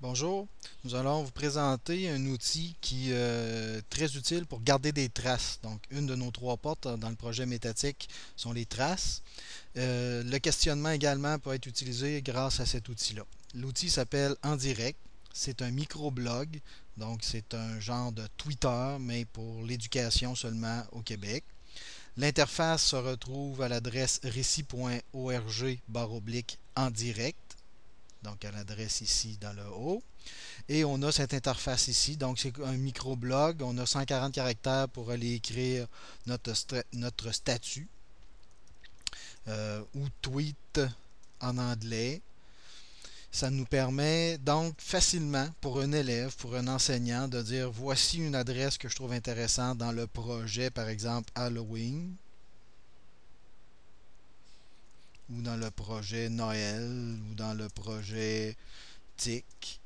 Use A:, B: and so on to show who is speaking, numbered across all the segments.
A: Bonjour, nous allons vous présenter un outil qui est euh, très utile pour garder des traces. Donc, une de nos trois portes dans le projet métatique sont les traces. Euh, le questionnement également peut être utilisé grâce à cet outil-là. L'outil s'appelle En Direct. C'est un microblog, donc c'est un genre de Twitter, mais pour l'éducation seulement au Québec. L'interface se retrouve à l'adresse récit.org en direct donc à l'adresse ici dans le haut. Et on a cette interface ici, donc c'est un microblog. On a 140 caractères pour aller écrire notre, statut euh, ou tweet en anglais. Ça nous permet donc facilement pour un élève, pour un enseignant, de dire voici une adresse que je trouve intéressante dans le projet, par exemple Halloween ou dans le projet Noël ou dans le projet TIC.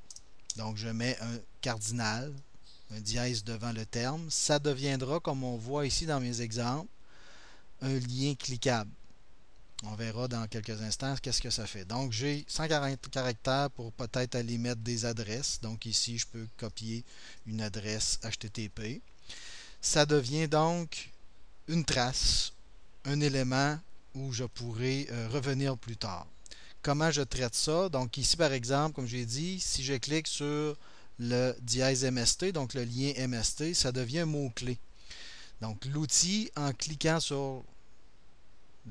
A: Donc je mets un cardinal, un dièse devant le terme. Ça deviendra, comme on voit ici dans mes exemples, un lien cliquable. On verra dans quelques instants qu'est-ce que ça fait. Donc j'ai 140 caractères pour peut-être aller mettre des adresses. Donc ici, je peux copier une adresse HTTP. Ça devient donc une trace, un élément où je pourrais euh, revenir plus tard. Comment je traite ça? Donc ici, par exemple, comme j'ai dit, si je clique sur le dièse MST, donc le lien MST, ça devient un mot-clé. Donc l'outil, en cliquant sur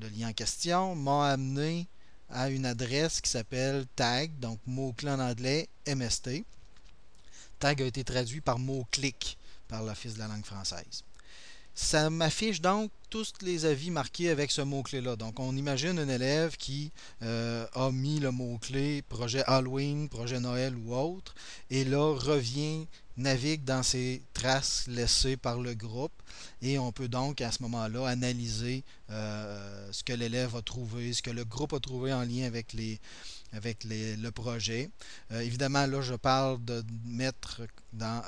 A: le lien en question, m'a amené à une adresse qui s'appelle tag, donc mot-clé en anglais, MST. Tag a été traduit par mot-clic par l'Office de la langue française. Ça m'affiche donc tous les avis marqués avec ce mot-clé-là. Donc, on imagine un élève qui euh, a mis le mot-clé projet Halloween, projet Noël ou autre, et là revient, navigue dans ses traces laissées par le groupe, et on peut donc à ce moment-là analyser euh, ce que l'élève a trouvé, ce que le groupe a trouvé en lien avec les, avec le projet. Euh, évidemment, là, je parle de mettre dans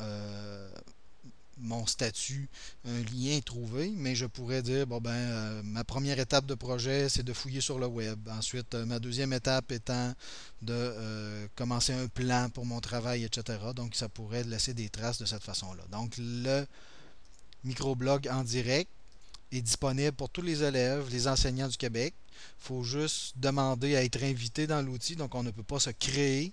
A: mon statut, un lien trouvé, mais je pourrais dire, bon ben, euh, ma première étape de projet, c'est de fouiller sur le web. Ensuite, euh, ma deuxième étape étant de euh, commencer un plan pour mon travail, etc. Donc, ça pourrait laisser des traces de cette façon-là. Donc, le microblog en direct est disponible pour tous les élèves, les enseignants du Québec. Il faut juste demander à être invité dans l'outil, donc on ne peut pas se créer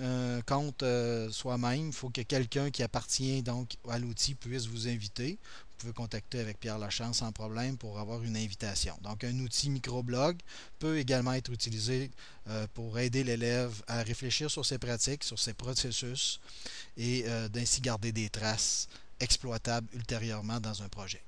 A: un euh, compte euh, soi-même. Il faut que quelqu'un qui appartient donc à l'outil puisse vous inviter. Vous pouvez contacter avec Pierre Lachance sans problème pour avoir une invitation. Donc, un outil microblog peut également être utilisé euh, pour aider l'élève à réfléchir sur ses pratiques, sur ses processus et d'ainsi garder des traces exploitables ultérieurement dans un projet.